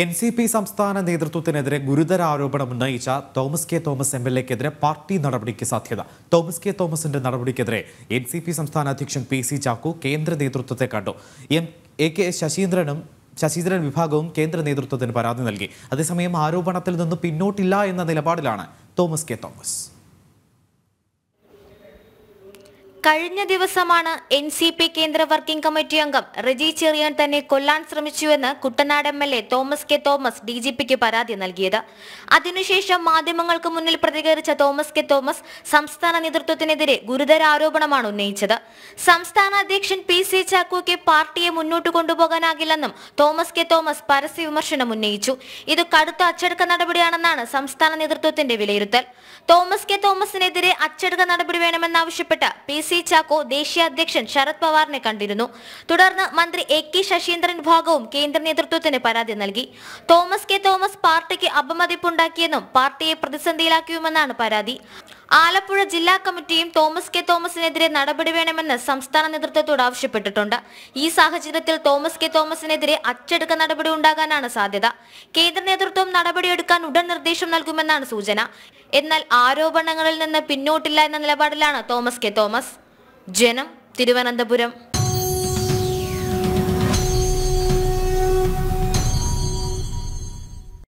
N C P സംസ്ഥാന നേതൃത്വത്തിനെതിരെ ഗുരുതര ആരോപണം ഉന്നയിച്ച Thomas K Thomas M L എക്കെതിരെ പാർട്ടി നടപടിക്ക് സാധ്യത തോമസ് കെ തോമസിന്റെ നടപടിക്കെതിരെ എൻ സി പി സംസ്ഥാന അധ്യക്ഷൻ പി സി ചാക്കോ കേന്ദ്ര നേതൃത്വത്തെ കണ്ടു എം എ കെ ശശീന്ദ്രനും ശശീന്ദ്രൻ വിഭാഗവും കേന്ദ്ര നേതൃത്വത്തിന് പരാതി നൽകി അതേസമയം ആരോപണത്തിൽ നിന്ന് പിന്നോട്ടില്ല എന്ന നിലപാടിലാണ് തോമസ് കെ തോമസ് കഴിഞ്ഞ ദിവസമാണ് എൻ സി പി കേന്ദ്ര വർക്കിംഗ് കമ്മിറ്റി അംഗം റെജി ചെറിയാൻ തന്നെ കൊല്ലാൻ ശ്രമിച്ചുവെന്ന് Kuttanad M L A Thomas K Thomas D G പിക്ക് പരാതി നൽകിയത് അതിനുശേഷം മാധ്യമങ്ങൾക്ക് മുന്നിൽ പ്രതികരിച്ച തോമസ് കെ തോമസ് സംസ്ഥാന നേതൃത്വത്തിനെതിരെ ഗുരുതര ആരോപണമാണ് ഉന്നയിച്ചത് സംസ്ഥാന അധ്യക്ഷൻ പി സി ചാക്കോയ്ക്ക് പാർട്ടിയെ മുന്നോട്ട് കൊണ്ടുപോകാനാകില്ലെന്നും തോമസ് കെ തോമസ് പരസ്യ വിമർശനം ഉന്നയിച്ചു ഇത് കടുത്ത അച്ചടക്ക നടപടിയാണെന്നാണ് സംസ്ഥാന നേതൃത്വത്തിന്റെ വിലയിരുത്തൽ തോമസ് കെ തോമസിനെതിരെ അച്ചടക്ക നടപടി വേണമെന്നാവശ്യപ്പെട്ട് പി സി ചാക്കോ ദേശീയ അധ്യക്ഷൻ ശരത് പവാറിനെ കണ്ടിരുന്നു തുടർന്ന് മന്ത്രി എ കെ ശശീന്ദ്രൻ വിഭാഗവും കേന്ദ്ര നേതൃത്വത്തിന് പരാതി നൽകി തോമസ് കെ തോമസ് പാർട്ടിക്ക് അപമതിപ്പുണ്ടാക്കിയെന്നും പാർട്ടിയെ പ്രതിസന്ധിയിലാക്കിയുമെന്നാണ് പരാതി ആലപ്പുഴ ജില്ലാ കമ്മിറ്റിയും തോമസ് കെ തോമസിനെതിരെ നടപടി വേണമെന്ന് സംസ്ഥാന നേതൃത്വത്തോട് ആവശ്യപ്പെട്ടിട്ടുണ്ട് ഈ സാഹചര്യത്തിൽ തോമസ് കെ തോമസിനെതിരെ അച്ചടക്ക നടപടി ഉണ്ടാകാനാണ് സാധ്യത കേന്ദ്ര നേതൃത്വം നടപടിയെടുക്കാൻ ഉടൻ നിർദ്ദേശം നൽകുമെന്നാണ് സൂചന എന്നാൽ ആരോപണങ്ങളിൽ നിന്ന് പിന്നോട്ടില്ല എന്ന നിലപാടിലാണ് തോമസ് കെ തോമസ് ജനം തിരുവനന്തപുരം